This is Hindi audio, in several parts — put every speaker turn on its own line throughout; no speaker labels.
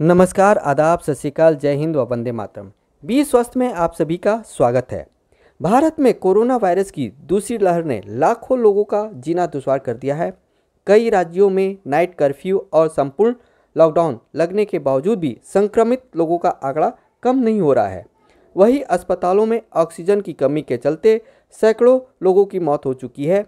नमस्कार आदाब सत श्रीकाल जय हिंद व वंदे मातरम बी स्वास्थ्य में आप सभी का स्वागत है भारत में कोरोना वायरस की दूसरी लहर ने लाखों लोगों का जीना दुशवार कर दिया है कई राज्यों में नाइट कर्फ्यू और संपूर्ण लॉकडाउन लगने के बावजूद भी संक्रमित लोगों का आंकड़ा कम नहीं हो रहा है वही अस्पतालों में ऑक्सीजन की कमी के चलते सैकड़ों लोगों की मौत हो चुकी है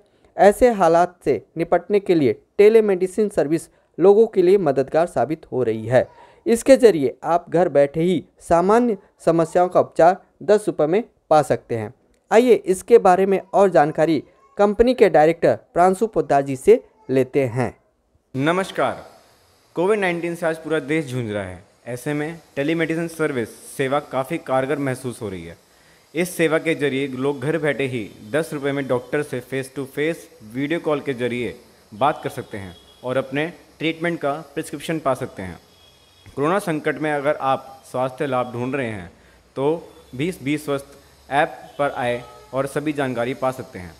ऐसे हालात से निपटने के लिए टेलीमेडिसिन सर्विस लोगों के लिए मददगार साबित हो रही है इसके ज़रिए आप घर बैठे ही सामान्य समस्याओं का उपचार दस रुपये में पा सकते हैं आइए इसके बारे में और जानकारी कंपनी के डायरेक्टर प्रांशु पोद्दार जी से लेते हैं
नमस्कार कोविड 19 से आज पूरा देश झूंझ रहा है ऐसे में टेलीमेडिसिन सर्विस सेवा काफ़ी कारगर महसूस हो रही है इस सेवा के जरिए लोग घर बैठे ही दस रुपये में डॉक्टर से face to face video call के जरिए बात कर सकते हैं और अपने ट्रीटमेंट का प्रिस्क्रिप्शन पा सकते हैं कोरोना संकट में अगर आप स्वास्थ्य लाभ ढूंढ रहे हैं तो बीस बीस स्वस्थ ऐप पर आए और सभी जानकारी पा सकते हैं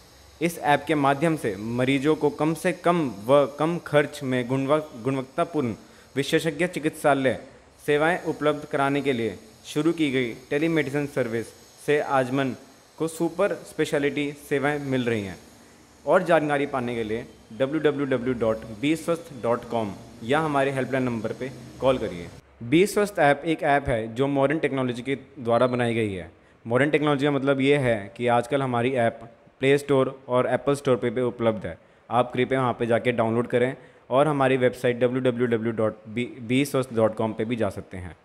इस ऐप के माध्यम से मरीजों को कम से कम व कम खर्च में गुणवत्तापूर्ण विशेषज्ञ चिकित्सालय सेवाएं उपलब्ध कराने के लिए शुरू की गई टेलीमेडिसिन सर्विस से आजमन को सुपर स्पेशलिटी सेवाएं मिल रही हैं और जानकारी पाने के लिए डब्ल्यू या हमारे हेल्पलाइन नंबर पर कॉल करिए बी स्वस्थ ऐप एक ऐप है जो मॉडर्न टेक्नोलॉजी के द्वारा बनाई गई है मॉडर्न टेक्नोलॉजी का मतलब ये है कि आजकल हमारी ऐप प्ले स्टोर और एप्पल स्टोर पे भी उपलब्ध है आप कृपया वहाँ पे जाके डाउनलोड करें और हमारी website W W W dot be be Swasth dot com पर भी जा सकते हैं